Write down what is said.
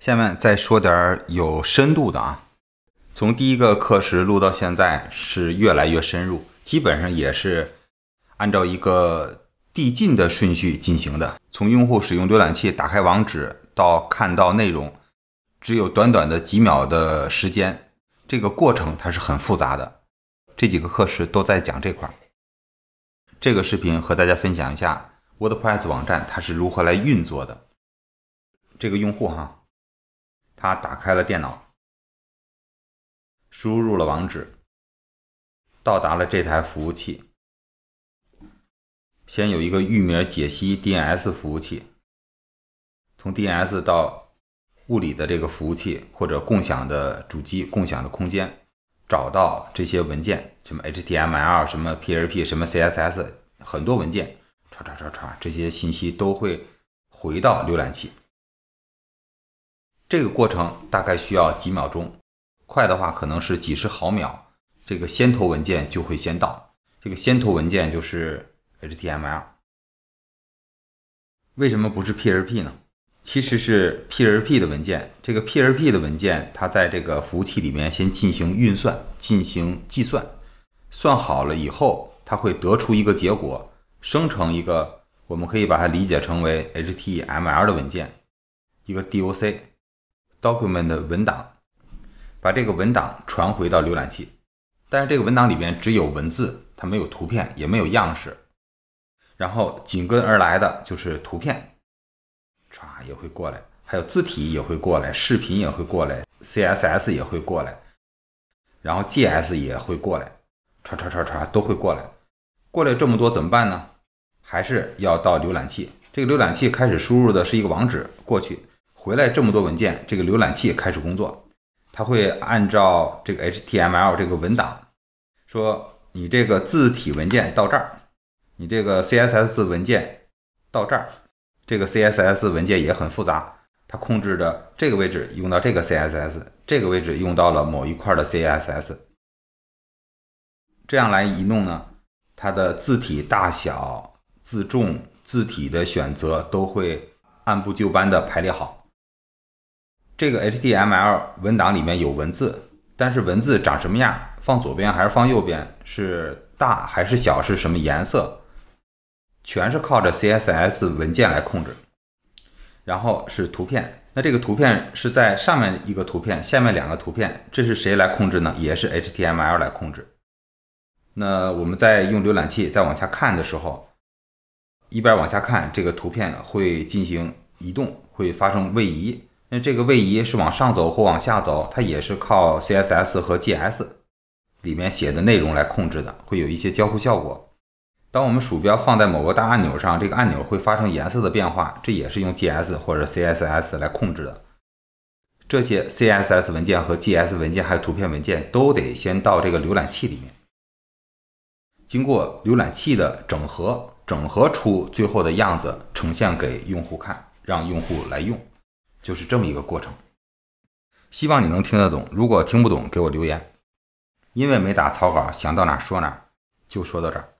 下面再说点儿有深度的啊，从第一个课时录到现在是越来越深入，基本上也是按照一个递进的顺序进行的。从用户使用浏览器打开网址到看到内容，只有短短的几秒的时间，这个过程它是很复杂的。这几个课时都在讲这块儿。这个视频和大家分享一下 WordPress 网站它是如何来运作的。这个用户哈。他打开了电脑，输入了网址，到达了这台服务器。先有一个域名解析 DNS 服务器，从 DNS 到物理的这个服务器或者共享的主机、共享的空间，找到这些文件，什么 HTML、什么 PHP、什么 CSS，很多文件，唰唰唰唰，这些信息都会回到浏览器。这个过程大概需要几秒钟，快的话可能是几十毫秒。这个先头文件就会先到。这个先头文件就是 HTML。为什么不是 P L P 呢？其实是 P L P 的文件。这个 P L P 的文件，它在这个服务器里面先进行运算、进行计算，算好了以后，它会得出一个结果，生成一个我们可以把它理解成为 HTML 的文件，一个 DOC。document 的文档，把这个文档传回到浏览器，但是这个文档里边只有文字，它没有图片，也没有样式。然后紧跟而来的就是图片，歘也会过来，还有字体也会过来，视频也会过来，CSS 也会过来，然后 g s 也会过来，歘歘歘歘都会过来。过来这么多怎么办呢？还是要到浏览器。这个浏览器开始输入的是一个网址过去。回来这么多文件，这个浏览器开始工作，它会按照这个 HTML 这个文档说，你这个字体文件到这儿，你这个 CSS 文件到这儿，这个 CSS 文件也很复杂，它控制着这个位置用到这个 CSS，这个位置用到了某一块的 CSS，这样来一弄呢，它的字体大小、字重、字体的选择都会按部就班的排列好。这个 HTML 文档里面有文字，但是文字长什么样，放左边还是放右边，是大还是小，是什么颜色，全是靠着 CSS 文件来控制。然后是图片，那这个图片是在上面一个图片，下面两个图片，这是谁来控制呢？也是 HTML 来控制。那我们在用浏览器再往下看的时候，一边往下看，这个图片会进行移动，会发生位移。那这个位移是往上走或往下走，它也是靠 CSS 和 g s 里面写的内容来控制的，会有一些交互效果。当我们鼠标放在某个大按钮上，这个按钮会发生颜色的变化，这也是用 g s 或者 CSS 来控制的。这些 CSS 文件和 g s 文件，还有图片文件，都得先到这个浏览器里面，经过浏览器的整合，整合出最后的样子，呈现给用户看，让用户来用。就是这么一个过程，希望你能听得懂。如果听不懂，给我留言，因为没打草稿，想到哪说哪，就说到这儿。